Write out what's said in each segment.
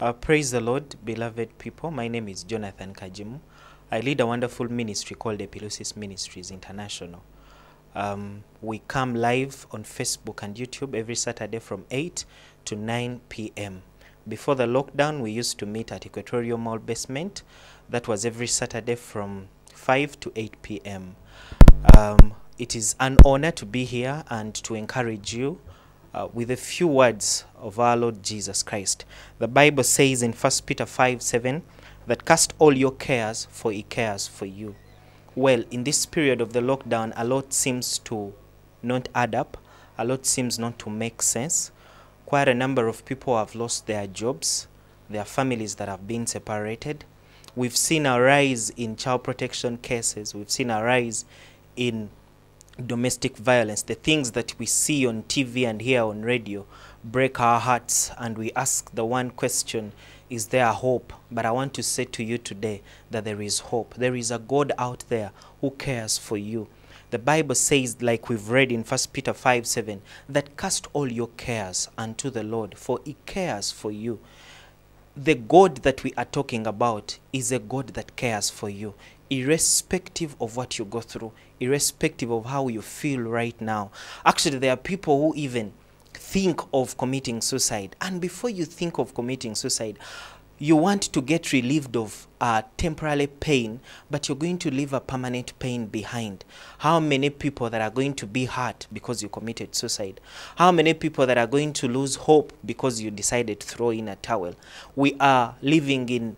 Uh, praise the Lord, beloved people. My name is Jonathan Kajimu. I lead a wonderful ministry called Epilusis Ministries International. Um, we come live on Facebook and YouTube every Saturday from 8 to 9 p.m. Before the lockdown, we used to meet at Equatorial Mall Basement. That was every Saturday from 5 to 8 p.m. Um, it is an honor to be here and to encourage you uh, with a few words of our Lord Jesus Christ. The Bible says in 1 Peter 5 7 that cast all your cares, for he cares for you. Well, in this period of the lockdown, a lot seems to not add up, a lot seems not to make sense. Quite a number of people have lost their jobs, their families that have been separated. We've seen a rise in child protection cases, we've seen a rise in domestic violence, the things that we see on TV and hear on radio, break our hearts and we ask the one question, is there hope? But I want to say to you today that there is hope. There is a God out there who cares for you. The Bible says, like we've read in 1 Peter 5 7, that cast all your cares unto the Lord, for he cares for you the God that we are talking about is a God that cares for you irrespective of what you go through, irrespective of how you feel right now. Actually, there are people who even think of committing suicide. And before you think of committing suicide, you want to get relieved of uh, temporary pain, but you're going to leave a permanent pain behind. How many people that are going to be hurt because you committed suicide? How many people that are going to lose hope because you decided to throw in a towel? We are living in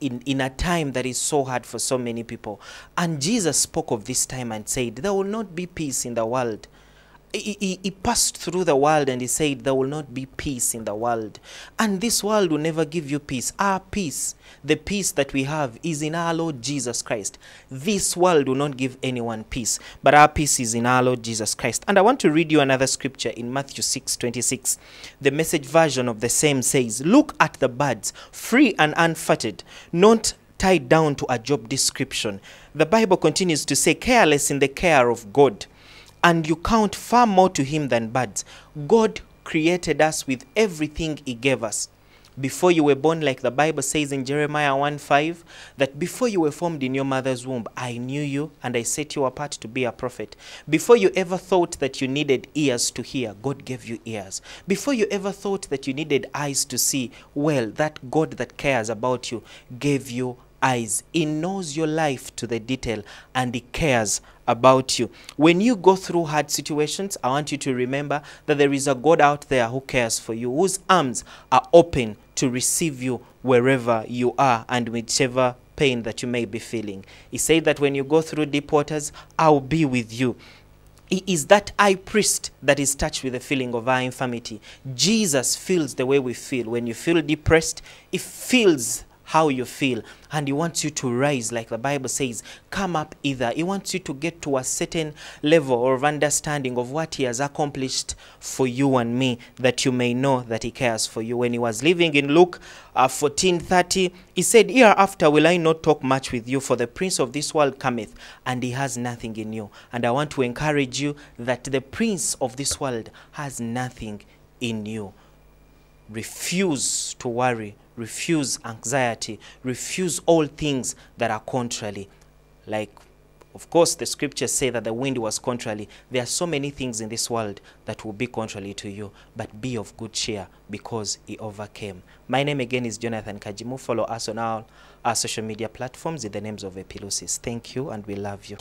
in, in a time that is so hard for so many people. And Jesus spoke of this time and said, There will not be peace in the world he, he, he, passed through the world and he said, There will not be peace in the world. And this world will never give you peace. Our peace, the peace that we have, is in our Lord Jesus Christ. This world will not give anyone peace, but our peace is in our Lord Jesus Christ. And I want to read you another scripture in Matthew 6 26. The message version of the same says, Look at the birds, free and unfettered, not tied down to a job description. The Bible continues to say, Careless in the care of God and you count far more to him than birds. God created us with everything he gave us. Before you were born, like the Bible says in Jeremiah 1 5, that before you were formed in your mother's womb, I knew you and I set you apart to be a prophet. Before you ever thought that you needed ears to hear, God gave you ears. Before you ever thought that you needed eyes to see, well, that God that cares about you gave you eyes. He knows your life to the detail and He cares about you. When you go through hard situations, I want you to remember that there is a God out there who cares for you, whose arms are open to receive you wherever you are and whichever pain that you may be feeling. He said that when you go through deep waters, I'll be with you. He is that high priest that is touched with the feeling of our infirmity. Jesus feels the way we feel. When you feel depressed, he feels how you feel. And He wants you to rise, like the Bible says, come up either. He wants you to get to a certain level of understanding of what He has accomplished for you and me, that you may know that He cares for you. When He was living in Luke uh, 14 30, He said, Hereafter will I not talk much with you, for the prince of this world cometh, and He has nothing in you. And I want to encourage you that the prince of this world has nothing in you. refuse to worry, refuse anxiety, refuse all things that are contrary. Like, of course, the scriptures say that the wind was contrary. There are so many things in this world that will be contrary to you, but be of good cheer because he overcame. My name again is Jonathan Kajimu. Follow us on all our social media platforms in the names of Epilosis. Thank you and we love you.